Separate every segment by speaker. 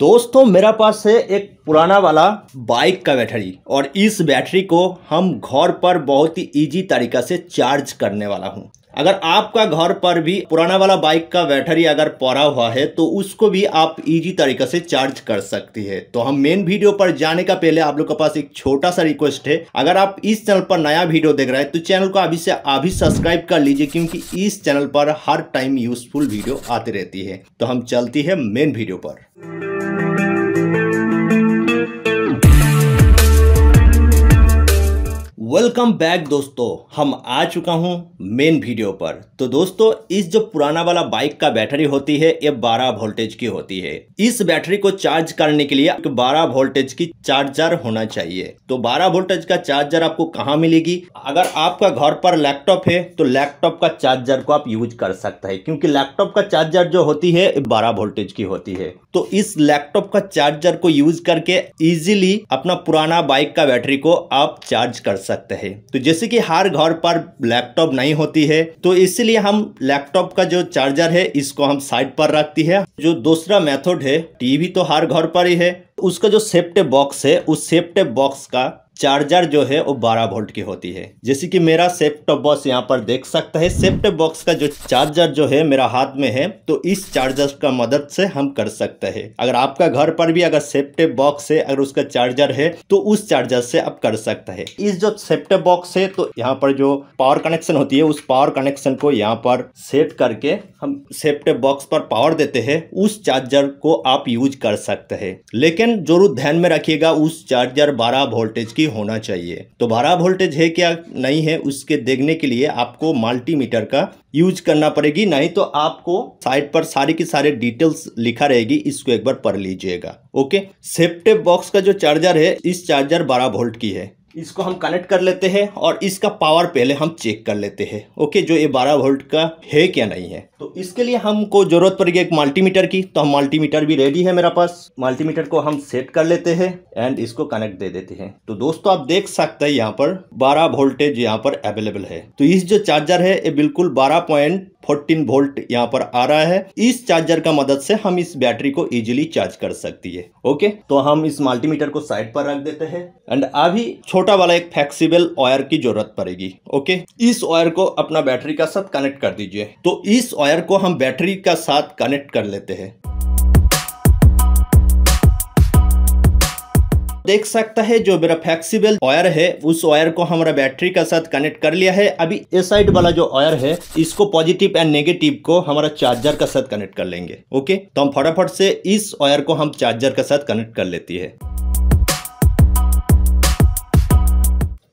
Speaker 1: दोस्तों मेरा पास है एक पुराना वाला बाइक का बैटरी और इस बैटरी को हम घर पर बहुत ही इजी तरीका से चार्ज करने वाला हूँ अगर आपका घर पर भी पुराना वाला बाइक का बैटरी अगर पड़ा हुआ है तो उसको भी आप इजी तरीके से चार्ज कर सकती है तो हम मेन वीडियो पर जाने का पहले आप लोग के पास एक छोटा सा रिक्वेस्ट है अगर आप इस चैनल पर नया वीडियो देख रहे हैं तो चैनल को अभी से अभी सब्सक्राइब कर लीजिए क्योंकि इस चैनल पर हर टाइम यूजफुल वीडियो आती रहती है तो हम चलती है मेन वीडियो पर वेलकम बैक दोस्तों हम आ चुका हूं मेन वीडियो पर तो दोस्तों इस जो पुराना वाला बाइक का बैटरी होती है ये 12 वोल्टेज की होती है इस बैटरी को चार्ज करने के लिए 12 वोल्टेज की चार्जर होना चाहिए तो 12 वोल्टेज का चार्जर आपको कहाँ मिलेगी अगर आपका घर पर लैपटॉप है तो लैपटॉप का चार्जर को आप यूज कर सकते हैं क्योंकि लैपटॉप का चार्जर जो होती है बारह वोल्टेज की होती है तो इस लैपटॉप का चार्जर को यूज करके इजीली अपना पुराना बाइक का बैटरी को आप चार्ज कर सकते हैं तो जैसे कि हर घर पर लैपटॉप नहीं होती है तो इसलिए हम लैपटॉप का जो चार्जर है इसको हम साइड पर रखती है जो दूसरा मेथड है टीवी तो हर घर पर ही है उसका जो सेफ्टे बॉक्स है उस सेफ्टे बॉक्स का चार्जर जो है वो 12 वोल्ट की होती है जैसे कि मेरा सेफ्टॉप बॉक्स यहाँ पर देख सकता है सेप बॉक्स का जो चार्जर जो है मेरा हाथ में है तो इस चार्जर का मदद से हम कर सकते हैं अगर आपका घर पर भी अगर सेप बॉक्स है अगर उसका चार्जर है तो उस चार्जर से आप कर सकते हैं इस जो सेप बॉक्स है तो यहाँ पर जो पावर कनेक्शन होती है उस पावर कनेक्शन को यहाँ पर सेट करके हम सेप बॉक्स पर पावर देते हैं उस चार्जर को आप यूज कर सकते हैं लेकिन जरूर ध्यान में रखिएगा उस चार्जर बारह वोल्टेज की होना चाहिए तो बारह वोल्टेज है क्या नहीं है उसके देखने के लिए आपको मल्टीमीटर का यूज करना पड़ेगी नहीं तो आपको साइट पर सारी की सारे डिटेल्स लिखा रहेगी इसको एक बार पढ़ लीजिएगा ओके सेप्टेप बॉक्स का जो चार्जर है इस चार्जर बारह वोल्ट की है इसको हम कनेक्ट कर लेते हैं और इसका पावर पहले हम चेक कर लेते हैं ओके जो ये 12 वोल्ट का है क्या नहीं है तो इसके लिए हमको ज़रूरत पड़ेगी एक मल्टीमीटर की तो हम मल्टीमीटर भी रेडी है मेरा पास मल्टीमीटर को हम सेट कर लेते हैं एंड इसको कनेक्ट दे देते हैं तो दोस्तों आप देख सकते हैं यहाँ पर बारह वोल्टेज यहाँ पर अवेलेबल है तो इस जो चार्जर है ये बिल्कुल बारह पॉइंट 14 वोल्ट यहाँ पर आ रहा है इस चार्जर का मदद से हम इस बैटरी को इजिली चार्ज कर सकती है ओके तो हम इस मल्टीमीटर को साइड पर रख देते हैं एंड अभी छोटा वाला एक फ्लेक्सीबल वायर की जरूरत पड़ेगी ओके इस वायर को अपना बैटरी का साथ कनेक्ट कर दीजिए तो इस वायर को हम बैटरी का साथ कनेक्ट कर लेते हैं देख सकता है जो मेरा फ्लेक्सीबल वायर है उस वायर को हमारा बैटरी के साथ कनेक्ट कर लिया है अभी ए साइड वाला जो वायर है इसको पॉजिटिव एंड नेगेटिव को हमारा चार्जर के साथ कनेक्ट कर लेंगे ओके तो हम फटाफट से इस वायर को हम चार्जर के साथ कनेक्ट कर लेती है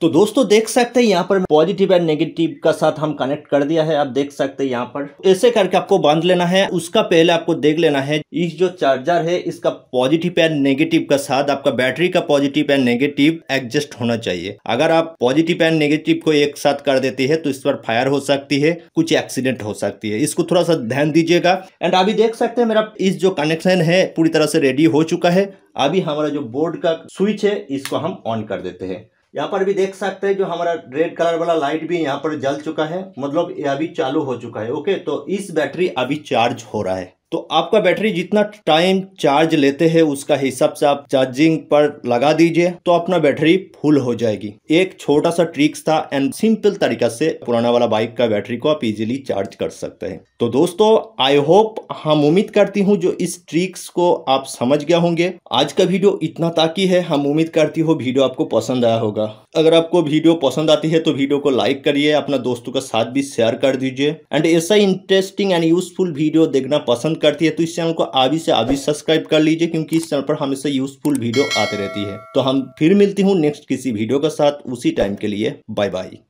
Speaker 1: तो दोस्तों देख सकते हैं यहाँ पर पॉजिटिव एंड नेगेटिव का साथ हम कनेक्ट कर दिया है आप देख सकते हैं यहाँ पर ऐसे करके आपको बांध लेना है उसका पहले आपको देख लेना है इस जो चार्जर है इसका पॉजिटिव एंड नेगेटिव का साथ आपका बैटरी का पॉजिटिव एंड नेगेटिव एडजस्ट होना चाहिए अगर आप पॉजिटिव एंड नेगेटिव को एक साथ कर देते हैं तो इस पर फायर हो सकती है कुछ एक्सीडेंट हो सकती है इसको थोड़ा सा ध्यान दीजिएगा एंड अभी देख सकते हैं मेरा इस जो कनेक्शन है पूरी तरह से रेडी हो चुका है अभी हमारा जो बोर्ड का स्विच है इसको हम ऑन कर देते हैं यहाँ पर भी देख सकते हैं जो हमारा रेड कलर वाला लाइट भी यहाँ पर जल चुका है मतलब ये अभी चालू हो चुका है ओके तो इस बैटरी अभी चार्ज हो रहा है तो आपका बैटरी जितना टाइम चार्ज लेते हैं उसका हिसाब से आप चार्जिंग पर लगा दीजिए तो अपना बैटरी फुल हो जाएगी एक छोटा सा ट्रिक्स था एंड सिंपल तरीका से पुराना वाला बाइक का बैटरी को आप इजीली चार्ज कर सकते हैं तो दोस्तों आई होप हम उम्मीद करती हूँ जो इस ट्रिक्स को आप समझ गया होंगे आज का वीडियो इतना ताकि है हम उम्मीद करती हूँ वीडियो आपको पसंद आया होगा अगर आपको वीडियो पसंद आती है तो वीडियो को लाइक करिए अपना दोस्तों के साथ भी शेयर कर दीजिए एंड ऐसा इंटरेस्टिंग एंड यूजफुल वीडियो देखना पसंद पसंद करती है तो इस चैनल को अभी से अभी सब्सक्राइब कर लीजिए क्योंकि इस चैनल पर हमेशा यूजफुल वीडियो आती रहती है तो हम फिर मिलती हूँ नेक्स्ट किसी वीडियो के साथ उसी टाइम के लिए बाय बाय